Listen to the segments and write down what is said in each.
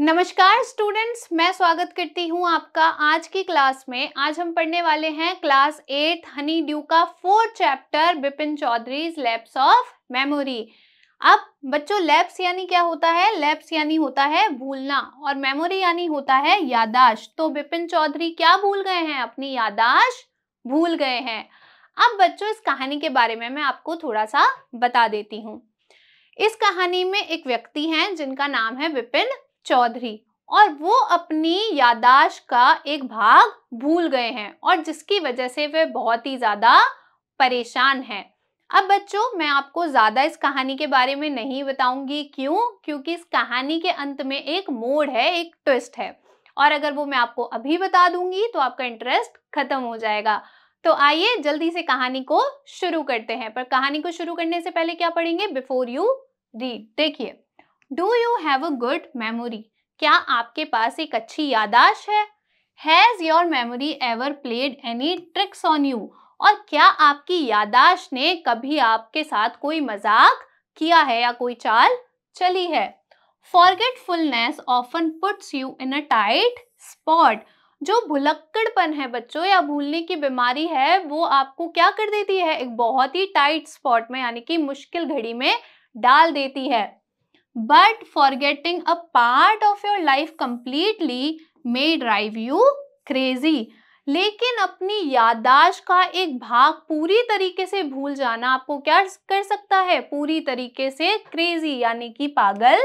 नमस्कार स्टूडेंट्स मैं स्वागत करती हूं आपका आज की क्लास में आज हम पढ़ने वाले हैं क्लास एट हनी ड्यू का fourth chapter Bipin Chaudhary lapse of memory अब बच्चों लैब्स यानी क्या होता है लैब्स यानी होता है भूलना और मेमोरी यानी होता है यादाश्त तो बिपिन चौधरी क्या भूल गए हैं अपनी यादाश्त भूल गए हैं अब बच्चों इस कहानी के बारे में मैं आपको थोड़ा सा बता देती हूँ इस कहानी में एक व्यक्ति हैं जिनका नाम है विपिन चौधरी और वो अपनी यादाश्त का एक भाग भूल गए हैं और जिसकी वजह से वे बहुत ही ज़्यादा परेशान हैं अब बच्चों मैं आपको ज़्यादा इस कहानी के बारे में नहीं बताऊंगी क्यों क्योंकि इस कहानी के अंत में एक मोड़ है एक ट्विस्ट है और अगर वो मैं आपको अभी बता दूंगी तो आपका इंटरेस्ट खत्म हो जाएगा तो आइए जल्दी से कहानी को शुरू करते हैं पर कहानी को शुरू करने से पहले क्या पढ़ेंगे बिफोर यू रीड देखिए do you have a good memory क्या आपके पास एक अच्छी यादाश्त है has your memory ever played any tricks on you और क्या आपकी यादाश्त ने कभी आपके साथ कोई मजाक किया है या कोई चाल चली है forgetfulness often puts you in a tight spot जो भुलक्कड़पन है बच्चों या भूलने की बीमारी है वो आपको क्या कर देती है एक बहुत ही टाइट स्पॉट में यानी कि मुश्किल घड़ी में डाल देती है but forgetting a part of your life completely may drive you crazy लेकिन अपनी याददाश्त का एक भाग पूरी तरीके से भूल जाना आपको क्या कर सकता है पूरी तरीके से क्रेजी यानी कि पागल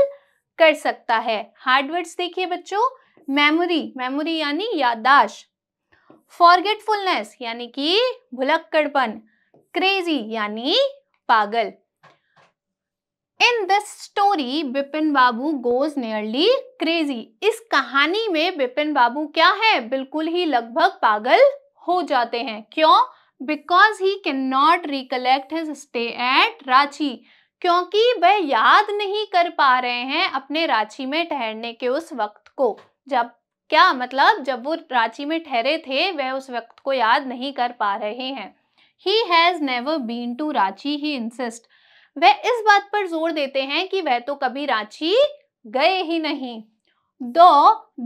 कर सकता है हार्डवर्ड्स देखिए बच्चों मेमोरी मेमोरी यानी याददाश्त फॉरगेटफुलनेस यानी कि भुलक्कड़पन क्रेजी यानी पागल in this story Bipin Babu goes nearly crazy इस कहानी में बिपिन बाबू क्या है बिल्कुल ही लगभग पागल हो जाते हैं क्यों because he can not recollect his stay at Ranchi क्योंकि वह याद नहीं कर पा रहे हैं अपने रांची में ठहरने के उस वक्त को जब क्या मतलब जब वो रांची में ठहरे थे वह उस वक्त को याद नहीं कर पा रहे हैं he has never been to Ranchi he insist वह इस बात पर जोर देते हैं कि वह तो कभी रांची गए ही नहीं though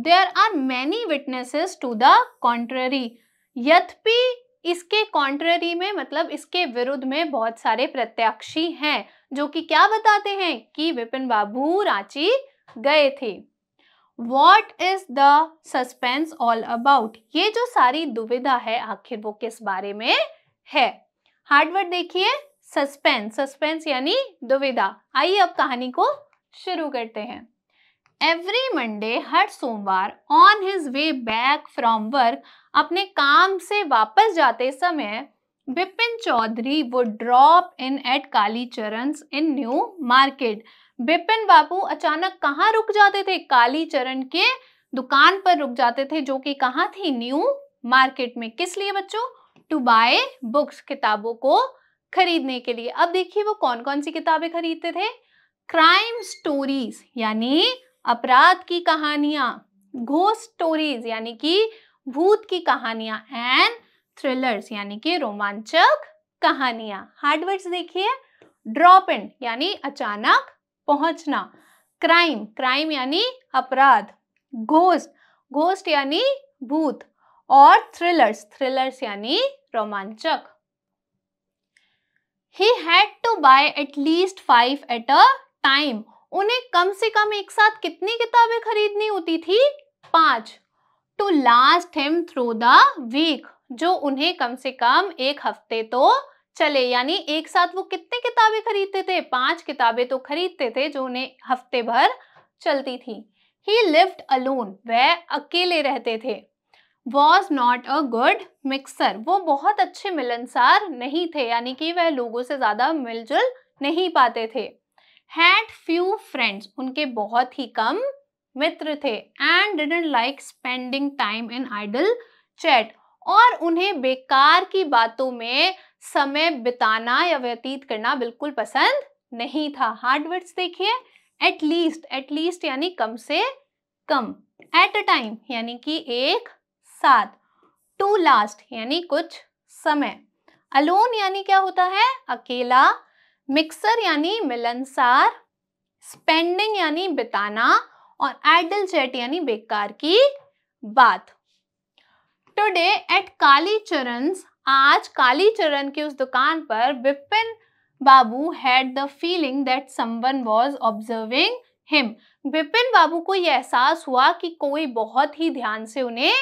there are many witnesses to the contrary यद्यपि इसके कॉन्ट्ररी में मतलब इसके विरुद्ध में बहुत सारे प्रत्यक्षी हैं जो कि क्या बताते हैं कि विपिन बाबू रांची गए थे what is the suspense all about ये जो सारी दुविधा है आखिर वो किस बारे में है हार्डवर्ड देखिए सस्पेंस सस्पेंस यानी दुविधा आइए अब कहानी को शुरू करते हैं एवरी मंडे हर सोमवार on his way back from work अपने काम से वापस जाते समय बिपिन चौधरी वो drop in at Kalicharan in New Market Bipin Babu अचानक कहाँ रुक जाते थे कालीचरण के दुकान पर रुक जाते थे जो कि कहाँ थी न्यू मार्केट में किस लिए बच्चों टू बाय बुक्स किताबों को खरीदने के लिए अब देखिए वो कौन कौन सी किताबें खरीदते थे क्राइम स्टोरीज यानी अपराध की कहानियां घोस्ट स्टोरीज यानी कि भूत की कहानियां एंड थ्रिलर्स यानी कि रोमांचक कहानियां हार्डवर्ड्स देखिए ड्रॉप इन यानी अचानक पहुंचना क्राइम क्राइम यानी अपराध घोस्ट घोस्ट यानी भूत और थ्रिलर्स थ्रिलर्स यानी रोमांचक he had to buy at least five at a time उन्हें कम से कम एक साथ कितनी किताबें खरीदनी होती थी पांच to last him through the week जो उन्हें कम से कम एक हफ्ते तो चले यानी एक साथ वो कितने किताबें खरीदते थे पांच किताबें तो खरीदते थे जो उन्हें हफ्ते भर चलती थी ही लिफ्ट अलोन वह अकेले रहते थे was not a good mixer वो बहुत अच्छे मिलनसार नहीं थे यानी कि वह लोगों से ज़्यादा मिलजुल नहीं पाते थे हैड फ्यू फ्रेंड्स उनके बहुत ही कम मित्र थे and didn't like spending time in idle chat और उन्हें बेकार की बातों में समय बिताना या व्यतीत करना बिल्कुल पसंद नहीं था वर्ड्स देखिए एटलीस्ट एटलीस्ट यानी कम से कम एट अ टाइम यानी कि एक साथ टू लास्ट यानी कुछ समय अलोन यानी क्या होता है अकेला मिक्सर यानी मिलनसार स्पेंडिंग यानी बिताना और आइडल चैट यानी बेकार की बात टुडे एट काली चरण आज काली चरण की उस दुकान पर Vipin Babu had the feeling that someone was observing him Vipin Babu को यह एहसास हुआ कि कोई बहुत ही ध्यान से उन्हें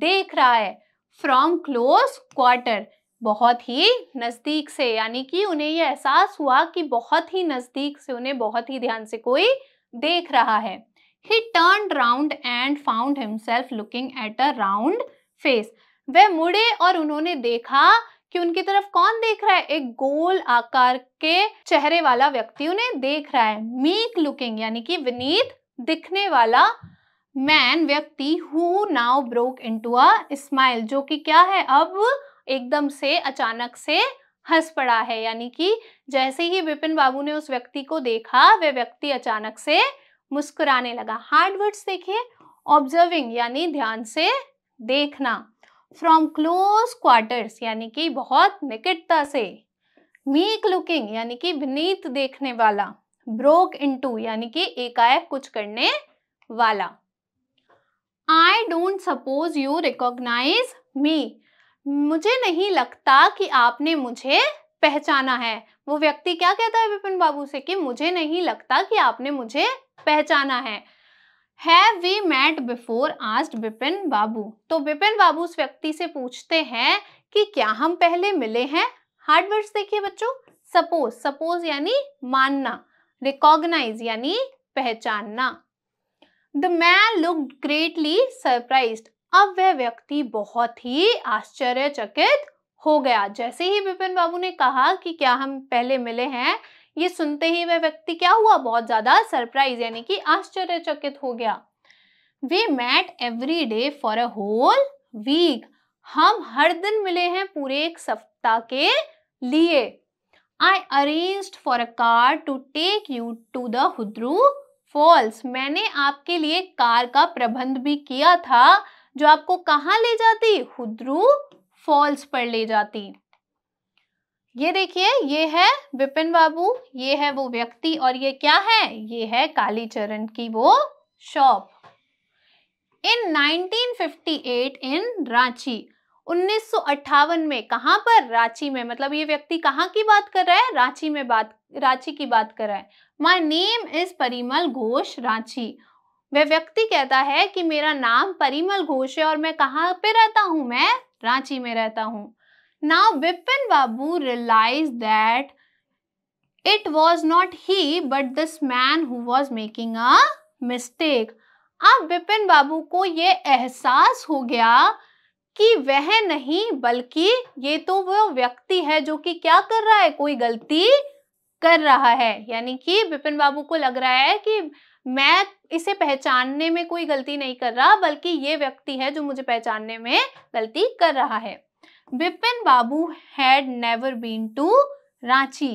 देख रहा है फ्रॉम क्लोज क्वार्टर बहुत ही नज़दीक से यानी कि उन्हें यह एहसास हुआ कि बहुत ही नज़दीक से उन्हें बहुत ही ध्यान से कोई देख रहा है he turn round and found himself looking at a round face वह मुड़े और उन्होंने देखा कि उनकी तरफ कौन देख रहा है एक गोल आकार के चेहरे वाला व्यक्ति उन्हें देख रहा है मीक लुकिंग यानी कि विनीत दिखने वाला मैन व्यक्ति who now broke to a smile जो कि क्या है अब एकदम से अचानक से हंस पड़ा है यानी कि जैसे ही विपिन बाबू ने उस व्यक्ति को देखा वह व्यक्ति अचानक से मुस्कुराने लगा हार्ड वर्ड्स देखिए ऑब्जर्विंग यानी ध्यान से देखना फ्रॉम क्लोज क्वार्टर्स यानी कि बहुत निकटता से मीक लुकिंग यानी कि विनीत देखने वाला ब्रोक इनटू यानी कि एकाएक कुछ करने वाला I don't suppose you recognise me मुझे नहीं लगता कि आपने मुझे पहचाना है वो व्यक्ति क्या कहता है विपिन बाबू से कि मुझे नहीं लगता कि आपने मुझे पहचाना है have we met before asked Vipin Babu तो विपिन बाबू उस व्यक्ति से पूछते हैं कि क्या हम पहले मिले हैं हार्ड वर्ड्स देखिए बच्चों सपोज सपोज यानी मानना रिकॉग्नाइज यानी पहचानना the man look greatly surprise अब वह व्यक्ति बहुत ही आश्चर्यचकित हो गया जैसे ही विपिन बाबू ने कहा कि क्या हम पहले मिले हैं ये सुनते ही वह व्यक्ति क्या हुआ बहुत ज्यादा सरप्राइज यानी कि आश्चर्यचकित हो गया we met every day for a whole week हम हर दिन मिले हैं पूरे एक सप्ताह के लिए I arrange for a car to take you to Hundru Falls मैंने आपके लिए कार का प्रबंध भी किया था जो आपको कहा ले जाती हुद्रू फॉल्स पर ले जाती ये देखिए ये है विपिन बाबू ये है वो व्यक्ति और ये क्या है ये है कालीचरण की वो शॉप इन 1958 इन रांची उन्नीस में कहां पर रांची में मतलब ये व्यक्ति कहाँ की बात कर रहा है रांची में बात रांची की बात कर रहा है my name is Parimal Ghosh Ranchi वह व्यक्ति कहता है कि मेरा नाम परिमल घोष है और मैं कहाँ पे रहता हूँ मैं रांची में रहता हूँ now Vipin Babu realise that it was not he but this man who was making a mistake अब विपिन बाबू को ये एहसास हो गया कि वह नहीं बल्कि ये तो वो व्यक्ति है जो कि क्या कर रहा है कोई गलती कर रहा है यानी कि बिपिन बाबू को लग रहा है कि मैं इसे पहचानने में कोई गलती नहीं कर रहा बल्कि ये व्यक्ति है जो मुझे पहचानने में गलती कर रहा है Vipin Babu had never been to Ranchi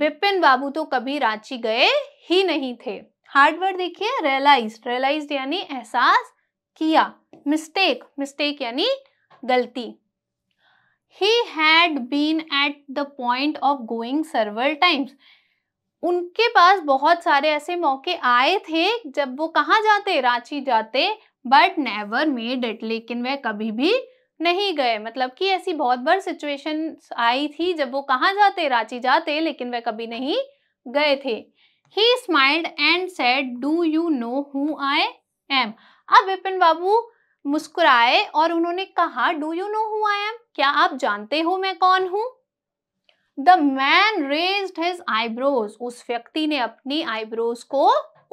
Bipin Babu तो कभी रांची गए ही नहीं थे हार्डवर्ड देखिए रियलाइज रियलाइज यानी एहसास किया मिस्टेक मिस्टेक यानी गलती he had been at the point of going several times उनके पास बहुत सारे ऐसे मौके आए थे जब वो कहाँ जाते रांची जाते बट नेवर मेड इट लेकिन वह कभी भी नहीं गए मतलब कि ऐसी बहुत बार सिचुएशन आई थी जब वो कहाँ जाते रांची जाते लेकिन वह कभी नहीं गए थे he smiled and said do you know who I am अब विपिन बाबू मुस्कुराए और उन्होंने कहा do you know who I am क्या आप जानते हो मैं कौन हूं the man raise his eyebrows उस व्यक्ति ने अपनी आईब्रोज को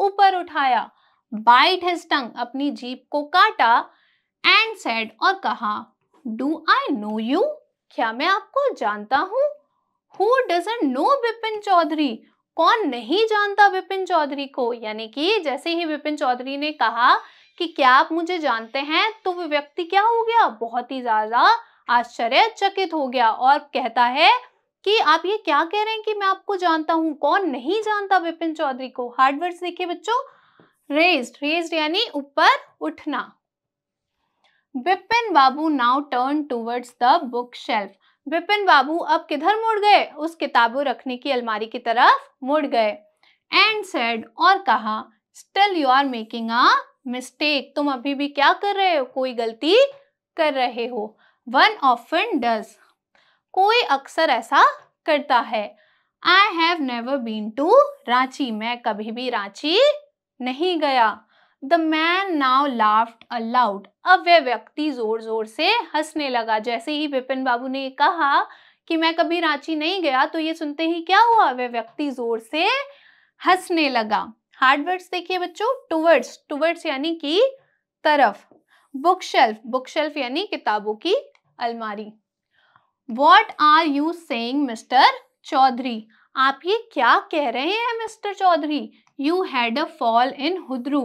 ऊपर उठाया बाइट हिज टंग अपनी जीप को काटा एंड सेड और कहा डू आई नो यू क्या मैं आपको जानता हूं who doesn't know Bipin Chaudhary कौन नहीं जानता विपिन चौधरी को यानी कि जैसे ही विपिन चौधरी ने कहा कि क्या आप मुझे जानते हैं तो वो व्यक्ति क्या हो गया बहुत ही ज्यादा आश्चर्यचकित हो गया और कहता है कि आप ये क्या कह रहे हैं कि मैं आपको जानता हूं कौन नहीं जानता विपिन चौधरी को हार्ड देखिए बच्चों रेस्ड रेस्ड यानी ऊपर उठना Vipin Babu now turn towards the book shelf Vipin Babu अब किधर मुड़ गए उस किताबों रखने की अलमारी की तरफ मुड़ गए एंड सेड और कहा still you are making a mistake तुम अभी भी क्या कर रहे हो कोई गलती कर रहे हो वन ऑफन डज कोई अक्सर ऐसा करता है I have never been to Ranchi मैं कभी भी रांची नहीं गया the man now laughed aloud अब वह व्यक्ति जोर जोर से हंसने लगा जैसे ही विपिन बाबू ने कहा कि मैं कभी रांची नहीं गया तो ये सुनते ही क्या हुआ वह व्यक्ति जोर से हंसने लगा हार्ड वर्ड्स देखिए बच्चों टूवर्ड्स टूवर्ड्स यानी कि तरफ बुक शेल्फ बुक शेल्फ यानी किताबों की अलमारी what are you saying mister Chaudhary आप ये क्या कह रहे हैं mister Chaudhary you had a fall in Hundru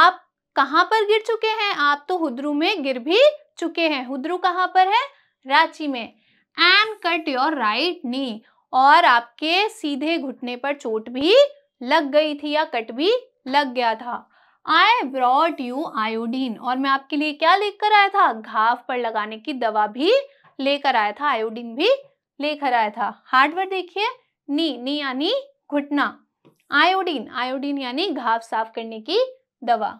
आप कहाँ पर गिर चुके हैं आप तो हुद्रू में गिर भी चुके हैं हुद्रू कहाँ पर है रांची में and cut your right knee और आपके सीधे घुटने पर चोट भी लग गई थी या कट भी लग गया था आई ब्रॉट यू आयोडीन और मैं आपके लिए क्या लेकर आया था घाव पर लगाने की दवा भी लेकर आया था आयोडीन भी लेकर आया था हार्डवेयर देखिए नी नी यानी घुटना आयोडीन आयोडीन यानी घाव साफ करने की दवा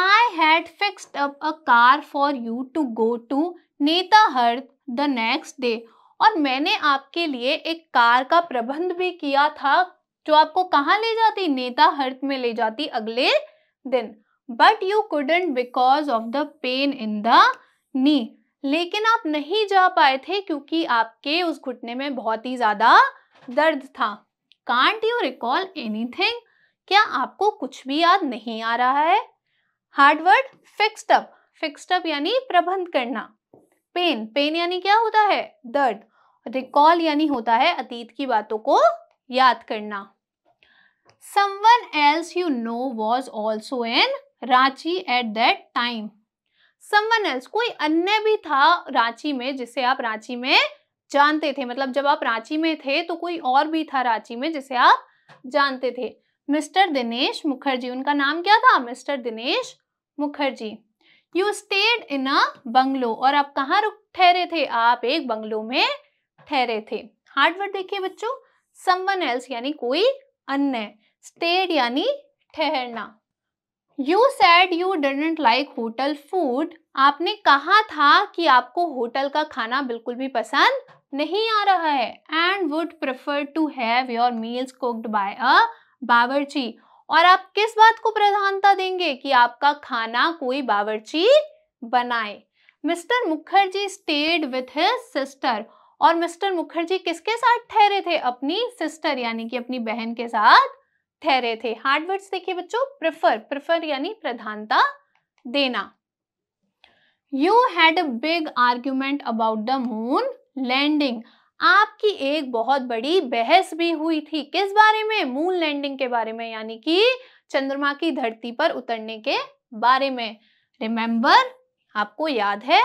I had fixed up a car for you to go to Netarhat the next day और मैंने आपके लिए एक कार का प्रबंध भी किया था जो आपको कहाँ ले जाती नेता हर्त में ले जाती अगले दिन but you couldn't because of the pain in the knee लेकिन आप नहीं जा पाए थे क्योंकि आपके उस घुटने में बहुत ही ज्यादा दर्द था कांट यू रिकॉल थिंग क्या आपको कुछ भी याद नहीं आ रहा है हार्डवर्ड फिक्सडअप फिक्सडअप यानी प्रबंध करना पेन पेन यानी क्या होता है दर्द रिकॉल यानी होता है अतीत की बातों को याद करना someone else you know was also in Ranchi at that time someone else कोई अन्य भी था रांची में जिसे आप रांची में जानते थे मतलब जब आप रांची में थे तो कोई और भी था रांची में जिसे आप जानते थे मिस्टर दिनेश मुखर्जी उनका नाम क्या था mister Dinesh Mukherjee you stayed in a bungalow और आप कहाँ रुक ठहरे थे आप एक बंगलो में ठहरे थे हार्डवर्ड देखिए बच्चों समवन एल्स यानी कोई अन्य स्टेड यानी ठहरना you said you didn't like hotel food आपने कहा था कि आपको होटल का खाना बिल्कुल भी पसंद नहीं आ रहा है and would prefer to have your meals cooked by a bawarchi और आप किस बात को प्रधानता देंगे कि आपका खाना कोई बावर्ची बनाए mister Mukherjee stayed with his sister और मिस्टर मुखर्जी किसके साथ ठहरे थे अपनी सिस्टर यानी कि अपनी बहन के साथ ठहरे थे हार्ड वर्ड्स देखिए बच्चों प्रेफर प्रेफर यानी प्रधानता देना you had a big argument about the moon landing आपकी एक बहुत बड़ी बहस भी हुई थी किस बारे में मून लैंडिंग के बारे में यानी कि चंद्रमा की धरती पर उतरने के बारे में रिमेंबर आपको याद है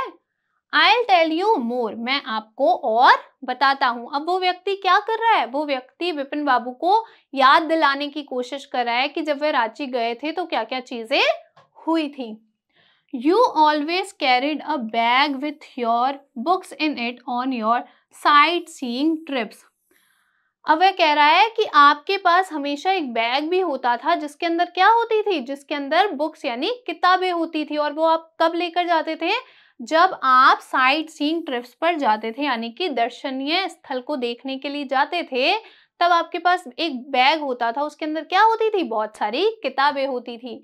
आई टेल यू मोर मैं आपको और बताता हूँ अब वो व्यक्ति क्या कर रहा है वो व्यक्ति विपिन बाबू को याद दिलाने की कोशिश कर रहा है कि जब वे रांची गए थे तो क्या क्या चीजें हुई थी you always carried a bag with your books in it on your sightseeing trips अब वह कह रहा है कि आपके पास हमेशा एक बैग भी होता था जिसके अंदर क्या होती थी जिसके अंदर बुक्स यानी किताबें होती थी और वो आप कब लेकर जाते थे जब आप साइट सीइंग ट्रिप्स पर जाते थे यानी कि दर्शनीय स्थल को देखने के लिए जाते थे तब आपके पास एक बैग होता था उसके अंदर क्या होती थी बहुत सारी किताबें होती थी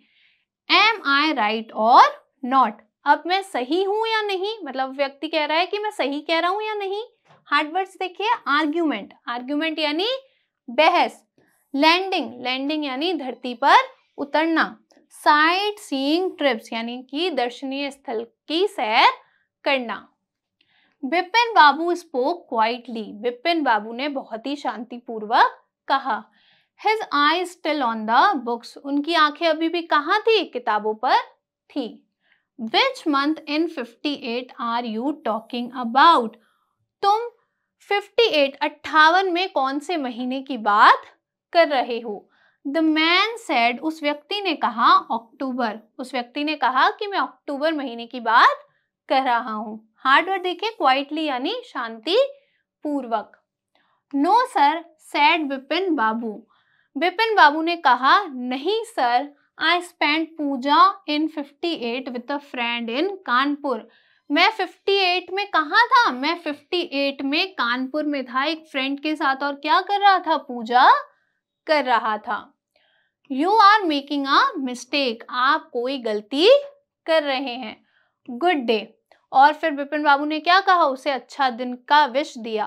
am I right or not अब मैं सही हूं या नहीं मतलब व्यक्ति कह रहा है कि मैं सही कह रहा हूं या नहीं हार्डवर्ड्स देखिए आर्ग्यूमेंट आर्ग्यूमेंट यानी बहस लैंडिंग लैंडिंग यानी धरती पर उतरना साइट सीइंग ट्रिप्स यानी कि दर्शनीय स्थल की सैर करना बिपिन बाबू स्पोक क्वाइटली बिपिन बाबू ने बहुत ही शांतिपूर्वक कहा his eye still on the books उनकी आंखें अभी भी कहाँ थी किताबों पर थी which month in 58 are you talking about तुम 58 अट्ठावन में कौन से महीने की बात कर रहे हो द मैन सेड उस व्यक्ति ने कहा अक्टूबर उस व्यक्ति ने कहा कि मैं अक्टूबर महीने की बात कर रहा हूँ हार्ड वर्ड क्वाइटली यानी शांति पूर्वक no sir said Bipin Babu Bipin Babu ने कहा नहीं sir I spend Puja in 58 with a friend in Kanpur मैं 58 में कहाँ था मैं 58 में कानपुर में था एक फ्रेंड के साथ और क्या कर रहा था पूजा कर रहा था you are making a mistake आप कोई गलती कर रहे हैं गुड डे और फिर बिपिन बाबू ने क्या कहा उसे अच्छा दिन का विश दिया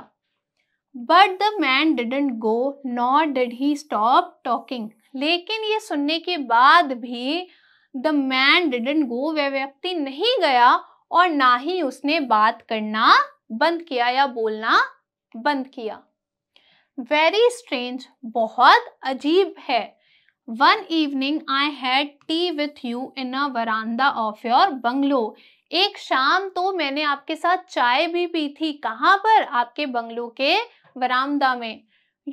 but the man didn't go not did he stop talking लेकिन ये सुनने के बाद भी द मैन डिडेंट गो वह व्यक्ति नहीं गया और ना ही उसने बात करना बंद किया या बोलना बंद किया वेरी स्ट्रेंज बहुत अजीब है one evening I had tea with you in a veranda of your bungalow एक शाम तो मैंने आपके साथ चाय भी पी थी कहाँ पर आपके बंगलो के वरामदा में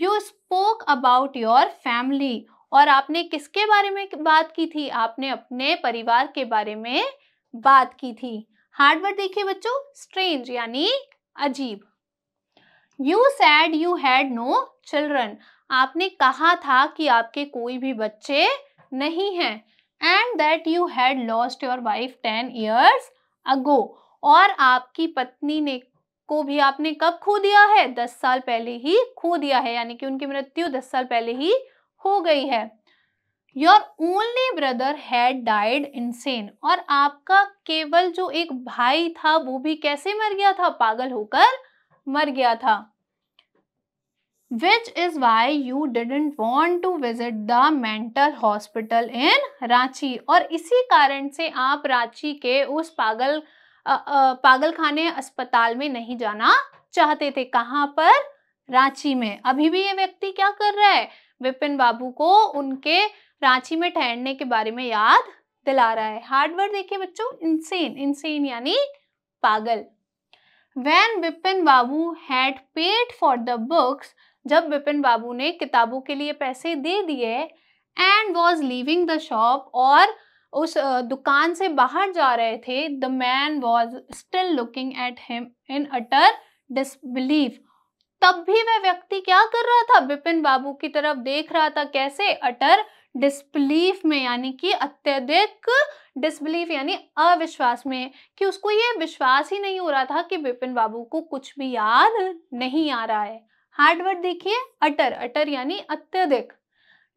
you spoke about your family और आपने किसके बारे में बात की थी आपने अपने परिवार के बारे में बात की थी हार्डवर्ड देखिए बच्चों स्ट्रेंज यानी अजीब you said you had no children आपने कहा था कि आपके कोई भी बच्चे नहीं हैं and that you had lost your wife ten years ago और आपकी पत्नी ने को भी आपने कब खो दिया है दस साल पहले ही खो दिया है यानी कि उनकी मृत्यु दस साल पहले ही हो गई है your only brother had died insane और आपका केवल जो एक भाई था वो भी कैसे मर गया था पागल होकर मर गया था which is why you didn't want to visit the mental hospital in Ranchi और इसी कारण से आप रांची के उस पागल पागल खाने अस्पताल में नहीं जाना चाहते थे कहाँ पर रांची में अभी भी ये व्यक्ति क्या कर रहा है विपिन बाबू को उनके रांची में ठहरने के बारे में याद दिला रहा है हार्डवर्ड देखिए बच्चों इंसेन इंसेन यानी पागल when Vipin Babu had paid for the books जब बिपिन बाबू ने किताबों के लिए पैसे दे दिए and was leaving the shop और उस दुकान से बाहर जा रहे थे the man was still looking at him in utter disbelief तब भी वह व्यक्ति क्या कर रहा था बिपिन बाबू की तरफ देख रहा था कैसे अटर डिसबिलीफ में यानी कि अत्यधिक डिस्बिलीफ यानी अविश्वास में कि उसको ये विश्वास ही नहीं हो रहा था कि बिपिन बाबू को कुछ भी याद नहीं आ रहा है हार्ड वर्ड देखिए अटर अटर यानी अत्यधिक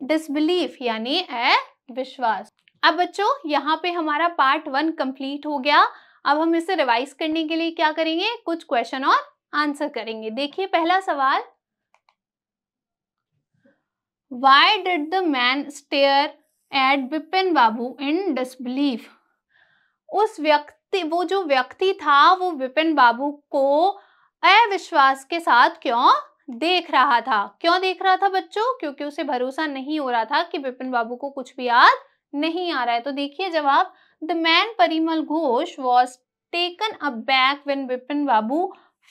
डिसबिलीफ यानी अविश्वास अब बच्चों यहाँ पे हमारा पार्ट वन कंप्लीट हो गया अब हम इसे रिवाइज करने के लिए क्या करेंगे कुछ क्वेश्चन और आंसर करेंगे देखिए पहला सवाल why did the man stare at Bipin Babu in disbelief उस व्यक्ति वो जो व्यक्ति था वो बिपिन बाबू को अविश्वास के साथ क्यों देख रहा था क्यों देख रहा था बच्चों क्योंकि उसे भरोसा नहीं हो रहा था कि बिपिन बाबू को कुछ भी याद नहीं आ रहा है तो देखिए जवाब the man Parimal Ghosh was taken aback when Bipin Babu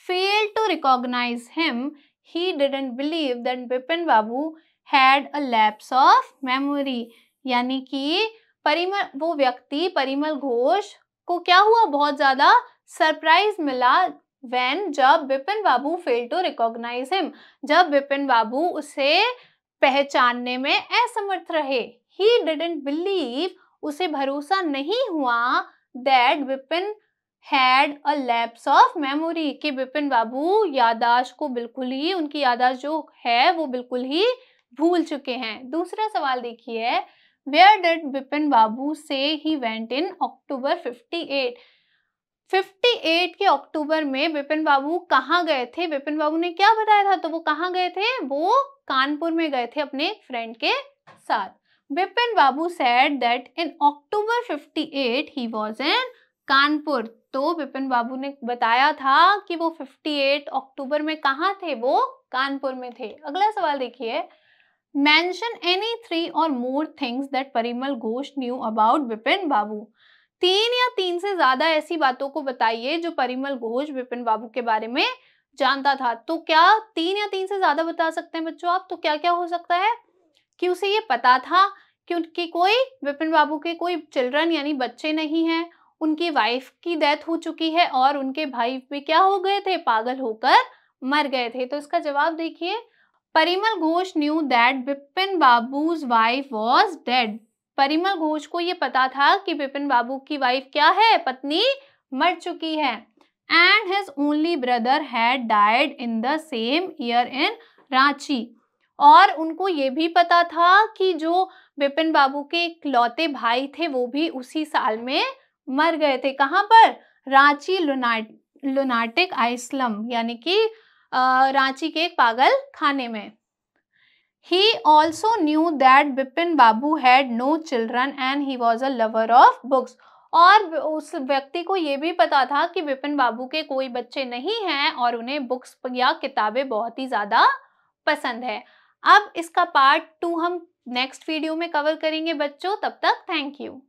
fail to recognise him he didn't believe that Vipin Babu had a lapse of memory यानी कि परिमल वो व्यक्ति परिमल घोष को क्या हुआ बहुत ज़्यादा सरप्राइज मिला when जब Bipin Babu fail to recognise him जब बिपिन बाबू उसे पहचानने में असमर्थ रहे ही डिडेंट बिलीव उसे भरोसा नहीं हुआ that Bipin had a lapse of memory कि बिपिन बाबू यादाश्त को बिल्कुल ही उनकी यादाश्त जो है वो बिल्कुल ही भूल चुके हैं दूसरा सवाल देखिए where did Bipin Babu say he went in October fifty eight 58 के अक्टूबर में बिपिन बाबू कहाँ गए थे विपिन बाबू ने क्या बताया था तो वो कहाँ गए थे वो कानपुर में गए थे अपने फ्रेंड के साथ Vipin Babu said that in October 58 he was in Kanpur तो विपिन बाबू ने बताया था कि वो 58 अक्टूबर में कहाँ थे वो कानपुर में थे अगला सवाल देखिए mention any three or more things that Parimal Ghosh knew about Bipin Babu तीन या तीन से ज्यादा ऐसी बातों को बताइए जो परिमल घोष विपिन बाबू के बारे में जानता था तो क्या तीन या तीन से ज्यादा बता सकते हैं बच्चों आप तो क्या क्या हो सकता है कि उसे ये पता था कि उनकी कोई विपिन बाबू के कोई चिल्ड्रन यानी बच्चे नहीं हैं उनकी वाइफ की डेथ हो चुकी है और उनके भाई भी क्या हो गए थे पागल होकर मर गए थे तो इसका जवाब देखिए Parimal Ghosh knew that Bipin Babu's wife was dead Parimal Ghosh को ये पता था कि बिपिन बाबू की वाइफ क्या है पत्नी मर चुकी है and his only brother had died in the same year in Ranchi और उनको ये भी पता था कि जो बिपिन बाबू के इकलौते भाई थे वो भी उसी साल में मर गए थे कहाँ पर रांची लुनाट लुनाटिक आइसलम यानी कि रांची के एक पागल खाने में He also knew that Bipin Babu had no children and he was a lover of books. और उस व्यक्ति को ये भी पता था कि बिपिन बाबू के कोई बच्चे नहीं हैं और उन्हें बुक्स या किताबें बहुत ही ज़्यादा पसंद है अब इसका पार्ट टू हम नेक्स्ट वीडियो में कवर करेंगे बच्चों तब तक थैंक यू